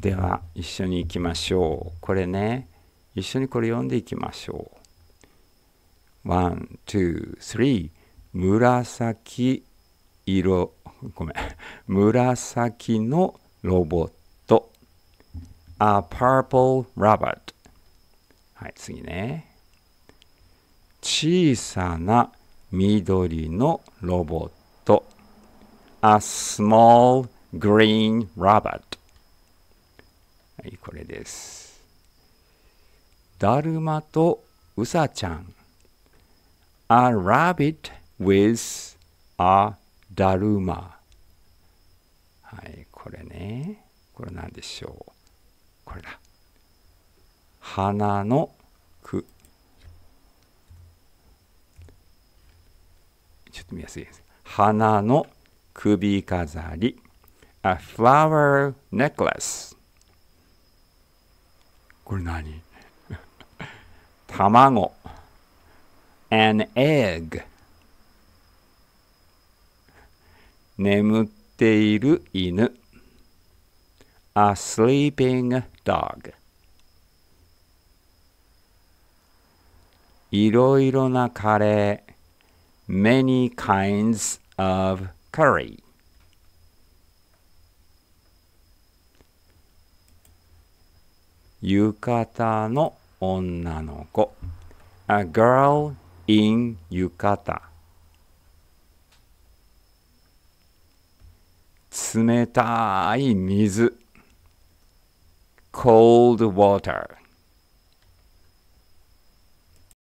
では一緒に行きましょうこれね一緒にこれ読んでいきましょうワン・ツー・スリー紫色ごめん紫のロボット A purple robot はい次ね小さな緑のロボット A small green robot これです。だるまとうさちゃん。A rabbit with a だるま。はい、これね。これ何でしょう。これだ。花の句。ちょっと見やすいです。花の首飾り。A flower necklace. これ何卵 an egg 眠っている犬 a sleeping dog いろいろなカレー many kinds of curry 浴衣の女の子。A girl in 浴衣。冷たい水。cold water